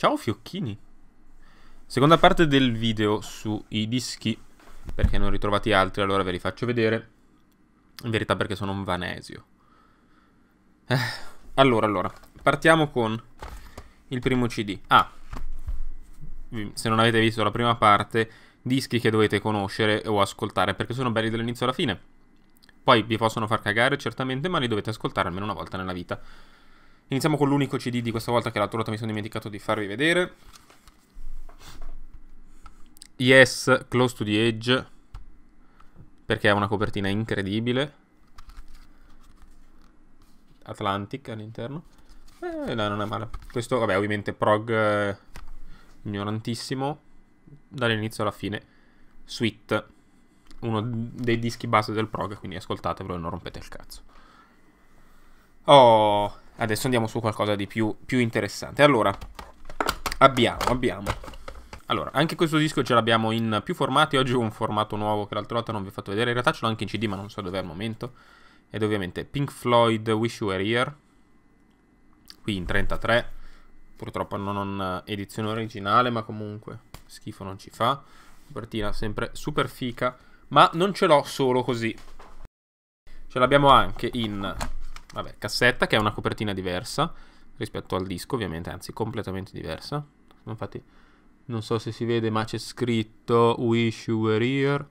Ciao Fiocchini. Seconda parte del video sui dischi, perché ne ho ritrovati altri, allora ve li faccio vedere. In verità perché sono un vanesio. Eh, allora, allora, partiamo con il primo CD. Ah, se non avete visto la prima parte, dischi che dovete conoscere o ascoltare, perché sono belli dall'inizio alla fine. Poi vi possono far cagare certamente, ma li dovete ascoltare almeno una volta nella vita. Iniziamo con l'unico CD di questa volta che la torta mi sono dimenticato di farvi vedere. Yes, Close to the Edge, perché ha una copertina incredibile. Atlantic all'interno. Eh, no, non è male. Questo, vabbè, ovviamente prog eh, ignorantissimo, dall'inizio alla fine. Sweet, uno dei dischi base del prog, quindi ascoltatevelo e non rompete il cazzo. Oh, Adesso andiamo su qualcosa di più, più interessante. Allora, abbiamo, abbiamo. Allora, anche questo disco ce l'abbiamo in più formati. Oggi ho un formato nuovo che l'altra volta non vi ho fatto vedere. In realtà ce l'ho anche in CD, ma non so dov'è al momento. Ed ovviamente Pink Floyd Wish You Were Here. Qui in 33. Purtroppo non ho edizione originale, ma comunque schifo non ci fa. Copertina sempre super fica. Ma non ce l'ho solo così. Ce l'abbiamo anche in Vabbè, cassetta che è una copertina diversa rispetto al disco, ovviamente, anzi completamente diversa. Infatti non so se si vede, ma c'è scritto Wish You Were Here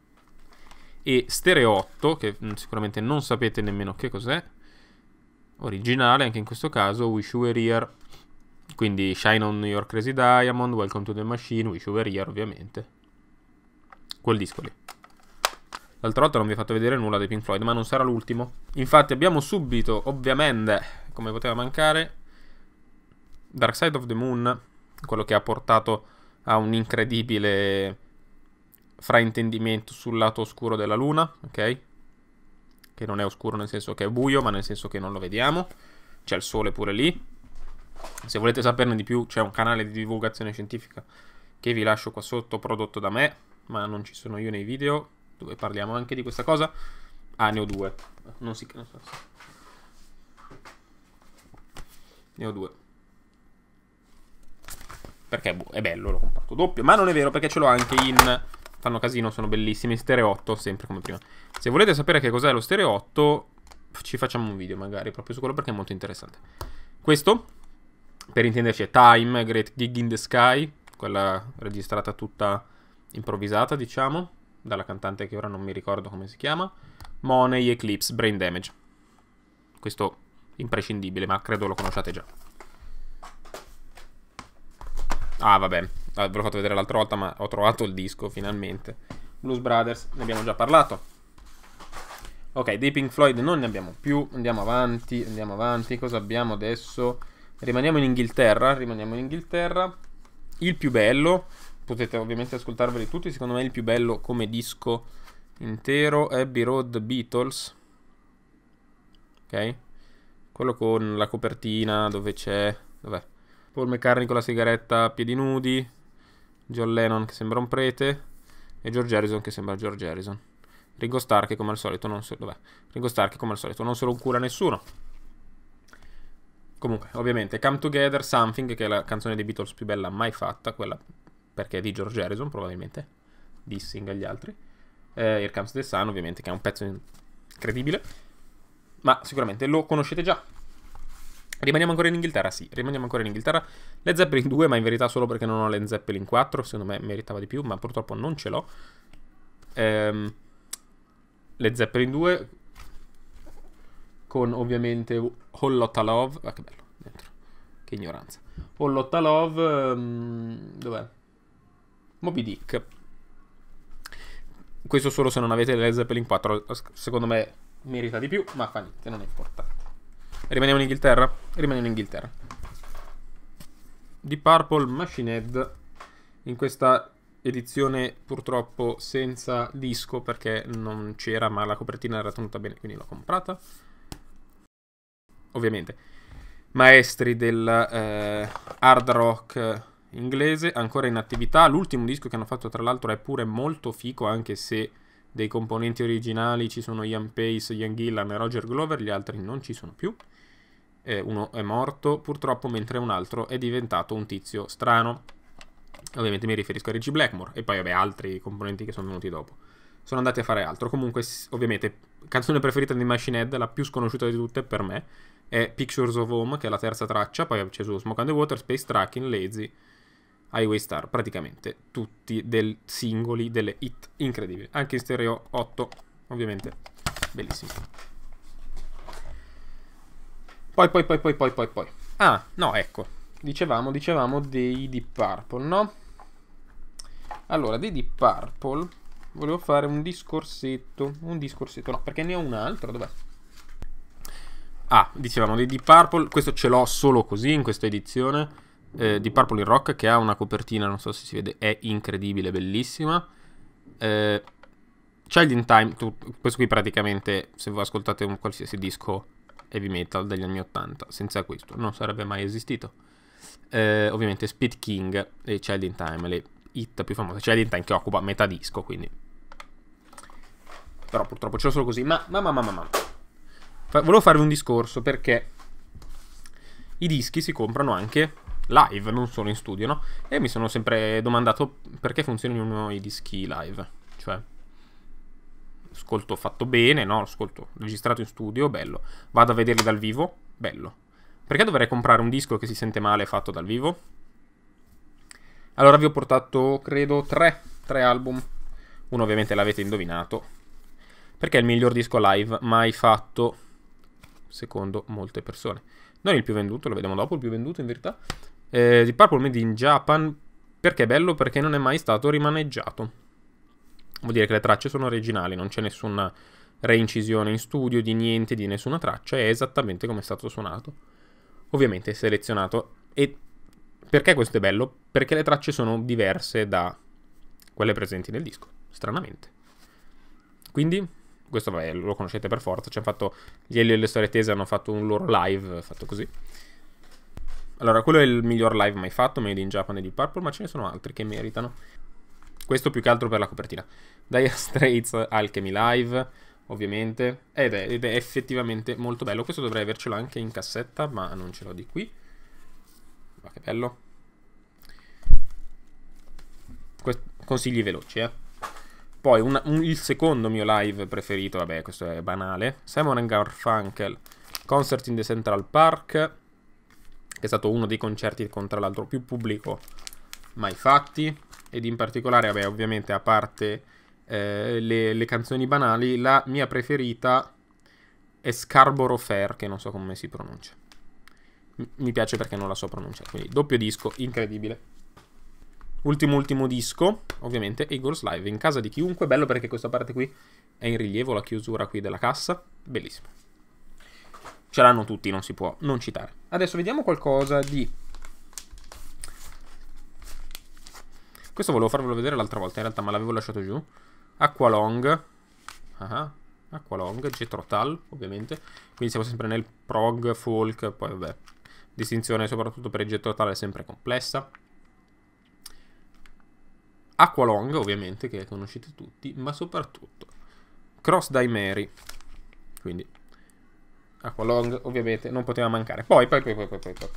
e Stereo 8, che mm, sicuramente non sapete nemmeno che cos'è. Originale anche in questo caso, Wish You Were Here. Quindi Shine on Your Crazy Diamond, Welcome to the Machine, Wish You Were Here ovviamente. Quel disco lì. L'altra volta non vi ho fatto vedere nulla dei Pink Floyd, ma non sarà l'ultimo. Infatti abbiamo subito, ovviamente, come poteva mancare, Dark Side of the Moon, quello che ha portato a un incredibile fraintendimento sul lato oscuro della luna, ok? Che non è oscuro nel senso che è buio, ma nel senso che non lo vediamo. C'è il sole pure lì. Se volete saperne di più, c'è un canale di divulgazione scientifica che vi lascio qua sotto, prodotto da me, ma non ci sono io nei video, dove parliamo anche di questa cosa. Ah, ne ho due. Non si... Non so. Ne ho due. Perché boh, è bello, l'ho comprato doppio. Ma non è vero, perché ce l'ho anche in... Fanno casino, sono bellissimi. Stereo 8, sempre come prima. Se volete sapere che cos'è lo Stereo 8, ci facciamo un video magari proprio su quello perché è molto interessante. Questo, per intenderci, è Time, Great Gig in the Sky. Quella registrata tutta improvvisata, diciamo dalla cantante che ora non mi ricordo come si chiama, Money Eclipse Brain Damage. Questo imprescindibile, ma credo lo conosciate già. Ah, vabbè, ah, ve l'ho fatto vedere l'altra volta, ma ho trovato il disco finalmente. Blues Brothers, ne abbiamo già parlato. Ok, dei Pink Floyd non ne abbiamo più. Andiamo avanti, andiamo avanti. Cosa abbiamo adesso? Rimaniamo in Inghilterra, rimaniamo in Inghilterra. Il più bello, potete ovviamente ascoltarveli tutti, secondo me il più bello come disco intero è Abbey Road Beatles. Ok? Quello con la copertina dove c'è, dov'è? Paul McCartney con la sigaretta a piedi nudi, John Lennon che sembra un prete e George Harrison che sembra George Harrison. Ringo Stark che come al solito non se, dov'è? Ringo Starr che come al solito non se lo cura nessuno. Comunque, ovviamente, Come Together Something, che è la canzone dei Beatles più bella mai fatta, quella perché è di George Harrison probabilmente, dissing agli altri. Eh, Here Comes the Sun ovviamente che è un pezzo incredibile, ma sicuramente lo conoscete già. Rimaniamo ancora in Inghilterra? Sì, rimaniamo ancora in Inghilterra. Le Zeppelin 2, ma in verità solo perché non ho le Zeppelin 4, secondo me meritava di più, ma purtroppo non ce l'ho. Ehm, Led Zeppelin 2 con ovviamente Whole Lotta Love. Ah, che bello, dentro. Che ignoranza. Whole Lotta Love, um, dov'è? Moby Dick. Questo solo se non avete Led Zeppelin 4, secondo me merita di più, ma fa niente, non è importante. Rimaniamo in Inghilterra? Rimaniamo in Inghilterra. Di Purple Machine Head in questa edizione purtroppo senza disco perché non c'era, ma la copertina era tenuta bene, quindi l'ho comprata. Ovviamente. Maestri del eh, hard rock inglese, ancora in attività. L'ultimo disco che hanno fatto, tra l'altro, è pure molto fico, anche se dei componenti originali ci sono Ian Pace, Ian Gillan e Roger Glover, gli altri non ci sono più. Eh, uno è morto, purtroppo, mentre un altro è diventato un tizio strano. Ovviamente mi riferisco a Reggie Blackmore e poi, vabbè, altri componenti che sono venuti dopo. Sono andati a fare altro. Comunque, ovviamente, canzone preferita di Machine Head, la più sconosciuta di tutte per me, è Pictures of Home, che è la terza traccia, poi c'è su Smoke and the Water, Space Tracking, Lazy Highway Star, praticamente tutti dei singoli, delle hit incredibili. Anche in stereo 8, ovviamente, bellissimo. Poi, poi, poi, poi, poi, poi, poi. Ah, no, ecco, dicevamo, dicevamo dei Deep Purple, no? Allora, dei Deep Purple volevo fare un discorsetto, un discorsetto, no, perché ne ho un'altra, dov'è? Ah, dicevamo dei Deep Purple, questo ce l'ho solo così in questa edizione eh, di Purple in Rock che ha una copertina, non so se si vede, è incredibile, bellissima. Eh, Child in Time, tu, questo qui praticamente, se voi ascoltate un qualsiasi disco heavy metal degli anni 80, senza questo non sarebbe mai esistito. Eh, ovviamente Speed King e Child in Time, le hit più famose, Child in Time che occupa metà disco, quindi... Però purtroppo ce l'ho solo così, ma ma ma ma ma... ma. Fa volevo farvi un discorso perché i dischi si comprano anche live, non solo in studio, no? E mi sono sempre domandato perché funzionino i dischi live, cioè ascolto fatto bene, no? Ascolto registrato in studio, bello. Vado a vederli dal vivo, bello. Perché dovrei comprare un disco che si sente male fatto dal vivo? Allora vi ho portato, credo, tre, tre album. Uno ovviamente l'avete indovinato. Perché è il miglior disco live mai fatto, secondo molte persone. Non il più venduto, lo vediamo dopo, il più venduto in verità eh, di Purple Made in Japan perché è bello perché non è mai stato rimaneggiato. Vuol dire che le tracce sono originali, non c'è nessuna reincisione in studio di niente, di nessuna traccia, è esattamente come è stato suonato. Ovviamente è selezionato e perché questo è bello? Perché le tracce sono diverse da quelle presenti nel disco, stranamente. Quindi, questo vabbè, lo conoscete per forza, ci hanno fatto, gli Elio e le Storie Tese hanno fatto un loro live fatto così. Allora, quello è il miglior live mai fatto, Made in Japan e di Purple, ma ce ne sono altri che meritano. Questo più che altro per la copertina. Dire Straits Alchemy Live, ovviamente. Ed è, ed è effettivamente molto bello. Questo dovrei avercelo anche in cassetta, ma non ce l'ho di qui. Ma che bello. Quest consigli veloci, eh. Poi un, un, il secondo mio live preferito, vabbè questo è banale, Simon Garfunkel, Concert in the Central Park, che è stato uno dei concerti con tra l'altro più pubblico mai fatti ed in particolare, vabbè, ovviamente a parte eh, le, le, canzoni banali, la mia preferita è Scarborough Fair, che non so come si pronuncia. mi piace perché non la so pronunciare, quindi doppio disco, incredibile. Ultimo ultimo disco, ovviamente, Eagles Live in casa di chiunque, bello perché questa parte qui è in rilievo, la chiusura qui della cassa, bellissimo. Ce l'hanno tutti, non si può non citare. Adesso vediamo qualcosa di... Questo volevo farvelo vedere l'altra volta, in realtà, ma l'avevo lasciato giù. Aqualong. Ah, ah. Aqualong, Getrotal, ovviamente. Quindi siamo sempre nel prog, folk, poi vabbè. Distinzione soprattutto per il Getrotal è sempre complessa. Aqualong, ovviamente, che conoscete tutti, ma soprattutto Cross Dimeri. Quindi Acqua ovviamente, non poteva mancare. Poi, poi, poi, poi, poi, poi, poi.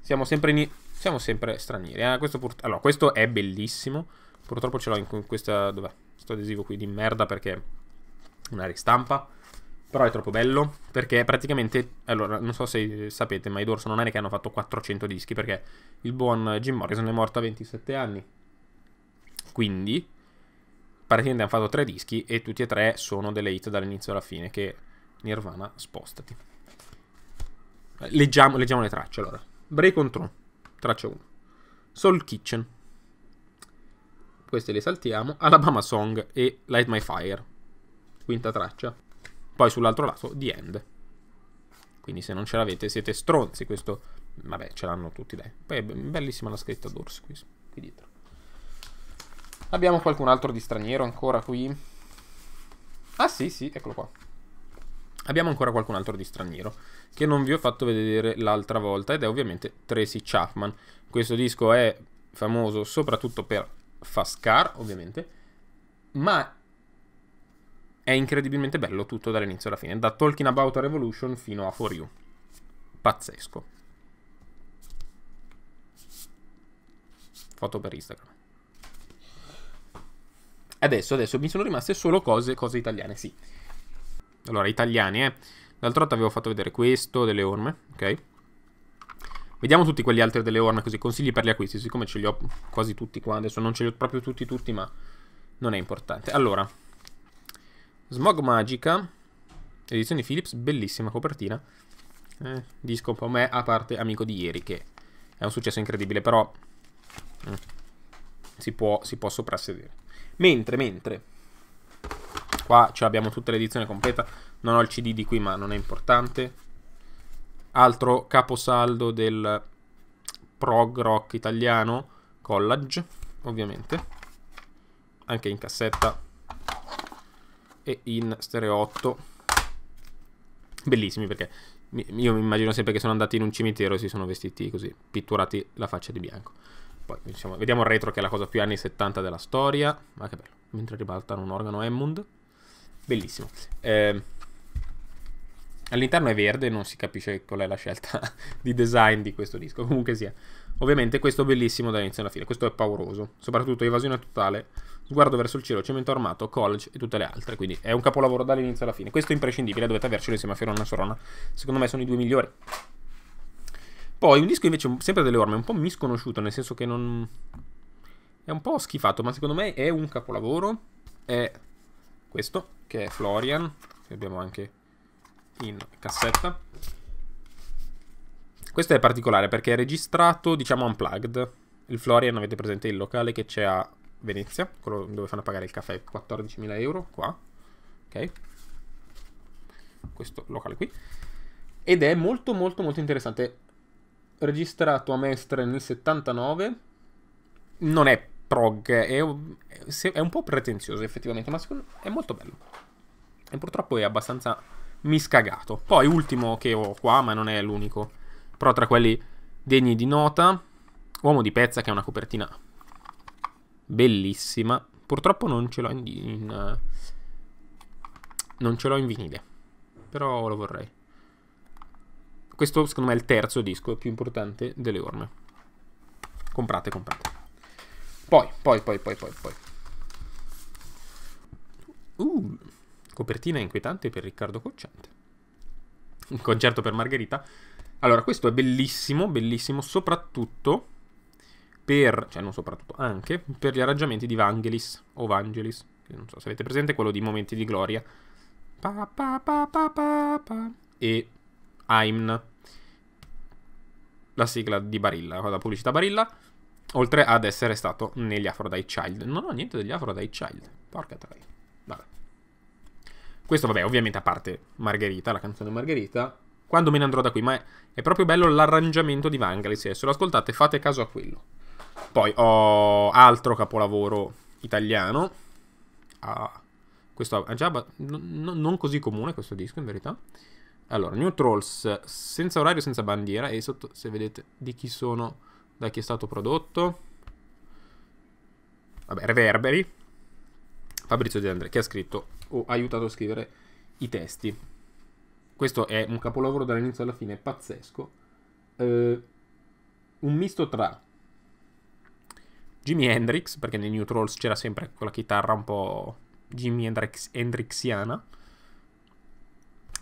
Siamo sempre, in... Siamo sempre stranieri. Eh? Questo pur... Allora, questo è bellissimo. Purtroppo ce l'ho in questa... Dov'è? Sto adesivo qui di merda perché... Una ristampa. Però è troppo bello perché praticamente, allora non so se sapete, ma i Dorso non è che hanno fatto 400 dischi perché il buon Jim Morrison è morto a 27 anni. Quindi praticamente hanno fatto 3 dischi e tutti e tre sono delle hit dall'inizio alla fine che Nirvana, spostati. Eh, leggiamo, leggiamo le tracce allora. Break on True, traccia 1. Soul Kitchen. Queste le saltiamo. Alabama Song e Light My Fire. Quinta traccia. Poi sull'altro lato The End. Quindi se non ce l'avete siete stronzi. Questo, vabbè, ce l'hanno tutti, dai. Poi è bellissima la scritta d'orso qui, qui dietro. Abbiamo qualcun altro di straniero ancora qui? Ah sì, sì, eccolo qua. Abbiamo ancora qualcun altro di straniero che non vi ho fatto vedere l'altra volta ed è ovviamente Tracy Chapman. Questo disco è famoso soprattutto per Fascar, ovviamente, ma è incredibilmente bello tutto dall'inizio alla fine, da Talking About a Revolution fino a For You. Pazzesco. Foto per Instagram. Adesso, adesso mi sono rimaste solo cose, cose italiane, sì. Allora, italiani, eh. L'altra volta avevo fatto vedere questo, delle orme, ok? Vediamo tutti quegli altri delle orme, così consigli per gli acquisti, siccome ce li ho quasi tutti qua, adesso non ce li ho proprio tutti tutti, ma non è importante. Allora, Smog Magica, edizione Philips, bellissima copertina. Eh, disco un po' me, a parte Amico di ieri, che è un successo incredibile, però eh, si, può, si può soprassedere. Mentre, mentre... Qua cioè, abbiamo tutta l'edizione completa. Non ho il CD di qui, ma non è importante. Altro caposaldo del prog rock italiano, Collage, ovviamente. Anche in cassetta e in stereo 8. Bellissimi perché io mi immagino sempre che sono andati in un cimitero e si sono vestiti così, pitturati la faccia di bianco. Poi diciamo, vediamo il retro che è la cosa più anni 70 della storia. Ma che bello, mentre ribaltano un organo Hammond. Bellissimo. Eh, all'interno è verde, non si capisce qual è la scelta di design di questo disco. Comunque sia. Ovviamente questo è bellissimo dall'inizio alla fine, questo è pauroso. Soprattutto evasione totale, sguardo verso il cielo, cemento armato, college e tutte le altre. Quindi è un capolavoro dall'inizio alla fine. Questo è imprescindibile, dovete avercelo insieme a Fiorona Sorona. Secondo me sono i due migliori. Poi un disco invece sempre delle orme, un po' misconosciuto, nel senso che non... È un po' schifato, ma secondo me è un capolavoro. È questo, che è Florian, che abbiamo anche in cassetta. Questo è particolare perché è registrato, diciamo, unplugged. Il Florian, avete presente il locale che c'è a Venezia, quello dove fanno pagare il caffè 14.000 euro, qua. Ok? Questo locale qui. Ed è molto molto molto interessante. Registrato a Mestre nel 79. Non è prog, è, è un po' pretenzioso effettivamente, ma secondo me è molto bello. E purtroppo è abbastanza miscagato. Poi ultimo che ho qua, ma non è l'unico, però tra quelli degni di nota, Uomo di pezza che è una copertina bellissima. Purtroppo non ce l'ho in, in eh, non ce l'ho in vinile, però lo vorrei. Questo secondo me è il terzo disco più importante delle orme. Comprate, comprate. Poi, poi, poi, poi, poi, poi. Uh, copertina inquietante per Riccardo Cocciante. Un concerto per Margherita. Allora, questo è bellissimo, bellissimo, soprattutto per, cioè non soprattutto, anche per gli arrangiamenti di Vangelis o Vangelis, non so se avete presente quello di Momenti di Gloria. Pa, pa, pa, pa, pa, pa. e Aimn, la sigla di Barilla, la pubblicità Barilla. Oltre ad essere stato negli Aphrodite Child. Non ho niente degli Aphrodite Child. Porca troia. Vabbè. Questo vabbè, ovviamente a parte Margherita, la canzone Margherita. Quando me ne andrò da qui, ma è, è proprio bello l'arrangiamento di Vangelis. Se lo ascoltate fate caso a quello. Poi ho altro capolavoro italiano. Ah, questo è già no, non così comune questo disco in verità. Allora, New Trolls senza orario, senza bandiera e sotto se vedete di chi sono da chi è stato prodotto. Vabbè, Reverberi. Fabrizio De André, che ha scritto o ha aiutato a scrivere i testi. Questo è un capolavoro dall'inizio alla fine, pazzesco. Eh, un misto tra Jimi Hendrix, perché nei New Trolls c'era sempre quella chitarra un po' Jimi Hendrix, Hendrixiana,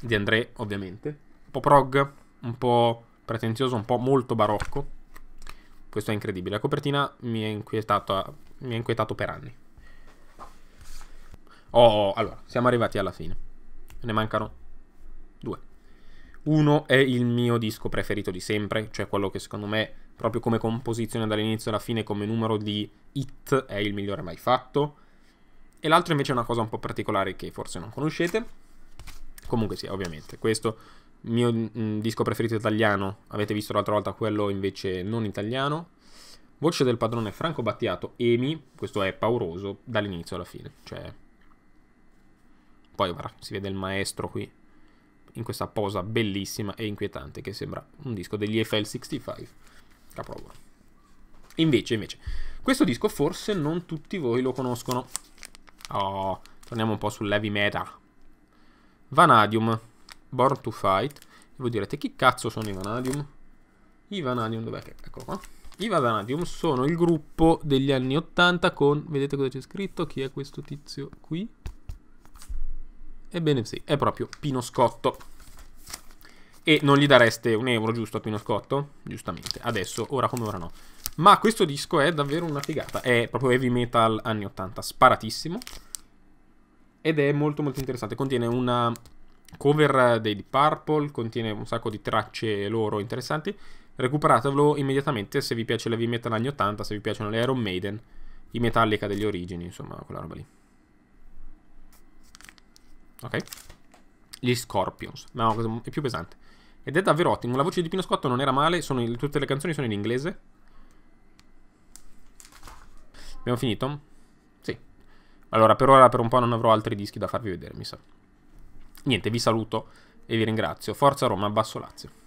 di André ovviamente, un po' prog, un po' pretenzioso, un po' molto barocco. Questo è incredibile. La copertina mi ha inquietato, inquietato, per anni. Oh, oh, oh, allora, siamo arrivati alla fine. Ne mancano due. Uno è il mio disco preferito di sempre, cioè quello che secondo me, proprio come composizione dall'inizio alla fine, come numero di hit, è il migliore mai fatto. E l'altro invece è una cosa un po' particolare che forse non conoscete. Comunque sì, ovviamente. Questo mio mh, mm, disco preferito italiano, avete visto l'altra volta quello invece non italiano. Voce del padrone Franco Battiato, Emi, questo è pauroso dall'inizio alla fine, cioè... Poi guarda, si vede il maestro qui, in questa posa bellissima e inquietante che sembra un disco degli FL65, capolavoro. Invece, invece, questo disco forse non tutti voi lo conoscono. Oh, torniamo un po' sull'heavy metal. Vanadium, Born to Fight. E voi direte, chi cazzo sono i Vanadium? I Vanadium, dov'è che? Ecco qua. I Vanadium sono il gruppo degli anni 80 con, vedete cosa c'è scritto? Chi è questo tizio qui? Ebbene sì, è proprio Pino Scotto. E non gli dareste un euro giusto a Pino Scotto? Giustamente, adesso, ora come ora no. Ma questo disco è davvero una figata, è proprio heavy metal anni 80, sparatissimo. Ed è molto molto interessante, contiene una cover eh, dei Deep Purple, contiene un sacco di tracce loro interessanti. Recuperatevelo immediatamente se vi piace la v metal anni 80, se vi piacciono le Iron Maiden, i Metallica degli origini, insomma, quella roba lì. Ok? Gli Scorpions. No, è più pesante. Ed è davvero ottimo. La voce di Pino Scotto non era male, in, tutte le canzoni sono in inglese. Abbiamo finito? Sì. Allora, per ora, per un po' non avrò altri dischi da farvi vedere, mi sa. Niente, vi saluto e vi ringrazio. Forza Roma, Basso Lazio.